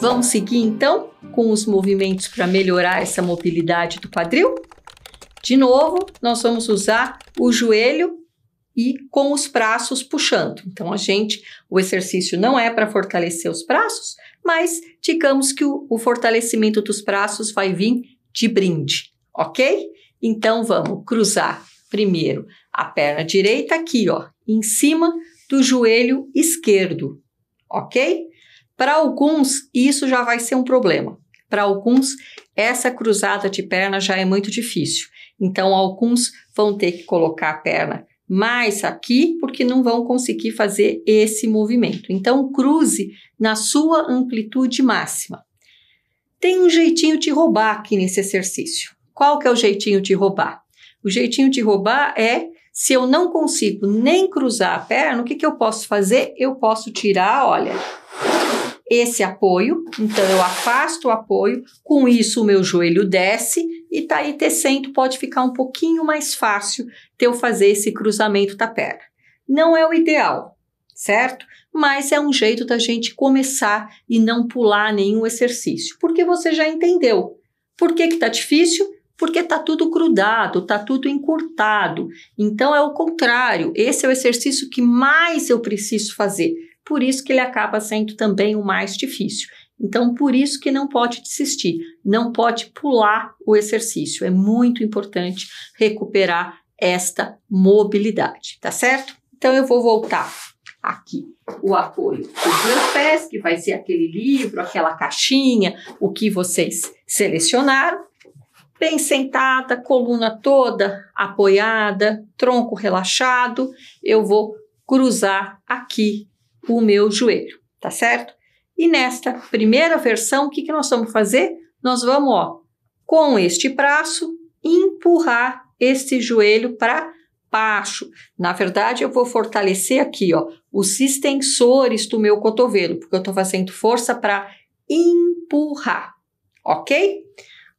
Vamos seguir então com os movimentos para melhorar essa mobilidade do quadril? De novo, nós vamos usar o joelho e com os braços puxando. Então, a gente, o exercício não é para fortalecer os braços, mas digamos que o, o, fortalecimento dos braços vai vir de brinde, ok? Então, vamos cruzar primeiro a perna direita aqui, ó, em cima do joelho esquerdo, ok? Para alguns, isso já vai ser um problema. Para alguns, essa cruzada de perna já é muito difícil. Então, alguns vão ter que colocar a perna mais aqui, porque não vão conseguir fazer esse movimento. Então, cruze na sua amplitude máxima. Tem um jeitinho de roubar aqui nesse exercício. Qual que é o jeitinho de roubar? O jeitinho de roubar é se eu não consigo nem cruzar a perna, o que, que eu posso fazer? Eu posso tirar, olha, esse apoio, então eu afasto o apoio, com isso o meu joelho desce e tá aí tecendo, pode ficar um pouquinho mais fácil teu eu fazer esse cruzamento da perna. Não é o ideal, certo? Mas é um jeito da gente começar e não pular nenhum exercício, porque você já entendeu. Por que que tá difícil? Porque tá tudo grudado, tá tudo encurtado. Então é o contrário, esse é o exercício que mais eu preciso fazer por isso que ele acaba sendo também o mais difícil. Então, por isso que não pode desistir, não pode pular o exercício. É muito importante recuperar esta mobilidade, tá certo? Então, eu vou voltar aqui o apoio dos meus pés, que vai ser aquele livro, aquela caixinha, o que vocês selecionaram. Bem sentada, coluna toda apoiada, tronco relaxado, eu vou cruzar aqui o meu joelho, tá certo? E nesta primeira versão, o que, que nós vamos fazer? Nós vamos, ó, com este braço, empurrar este joelho para baixo. Na verdade, eu vou fortalecer aqui, ó, os extensores do meu cotovelo, porque eu estou fazendo força para empurrar, ok?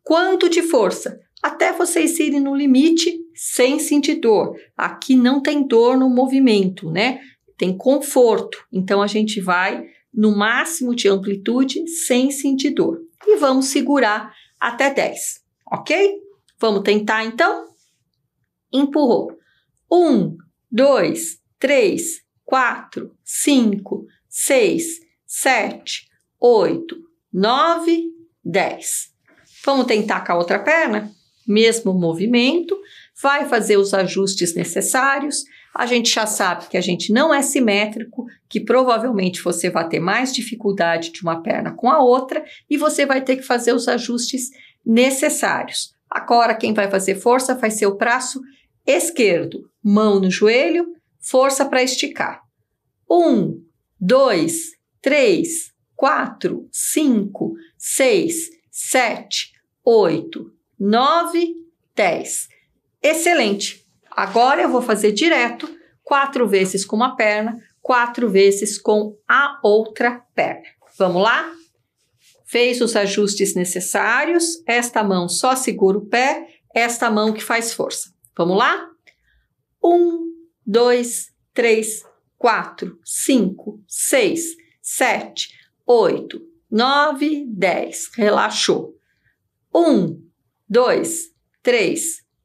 Quanto de força? Até vocês irem no limite sem sentir dor. Aqui não tem dor no movimento, né? tem conforto. Então a gente vai no máximo de amplitude sem sentir dor. E vamos segurar até 10, ok? Vamos tentar então? Empurrou. 1, 2, 3, 4, 5, 6, 7, 8, 9, 10. Vamos tentar com a outra perna? Mesmo movimento, vai fazer os ajustes necessários. A gente já sabe que a gente não é simétrico, que provavelmente você vai ter mais dificuldade de uma perna com a outra e você vai ter que fazer os ajustes necessários. Agora, quem vai fazer força vai ser o braço esquerdo, mão no joelho, força para esticar. Um, dois, três, quatro, cinco, seis, sete, oito, nove, dez. Excelente! Agora eu vou fazer direto, quatro vezes com uma perna, quatro vezes com a outra perna. Vamos lá? Fez os ajustes necessários, esta mão só segura o pé, esta mão que faz força. Vamos lá? Um, dois, três, quatro, cinco, seis, sete, oito, nove, dez. Relaxou. Um, dois, três,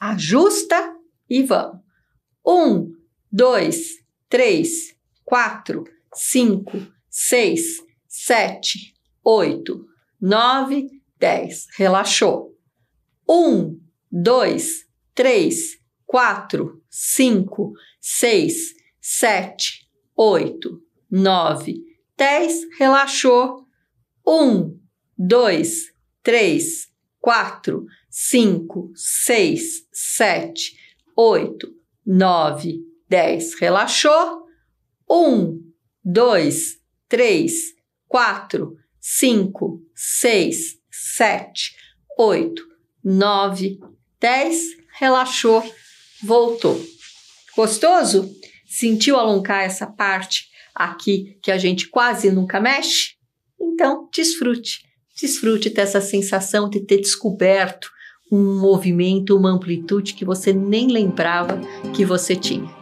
ajusta e vamos. Um, dois, três, quatro, cinco, seis, sete, oito, nove, dez. Relaxou. Um, dois, três, quatro, cinco, seis, sete, oito, nove, dez. Relaxou. Um, dois, três, quatro, cinco, seis, sete, oito, nove, dez. Relaxou. Um, dois, três, quatro, cinco, seis, sete, oito, nove, dez. Relaxou. Voltou. Gostoso? Sentiu alongar essa parte aqui que a gente quase nunca mexe? Então, desfrute. Desfrute dessa sensação de ter descoberto um movimento, uma amplitude que você nem lembrava que você tinha.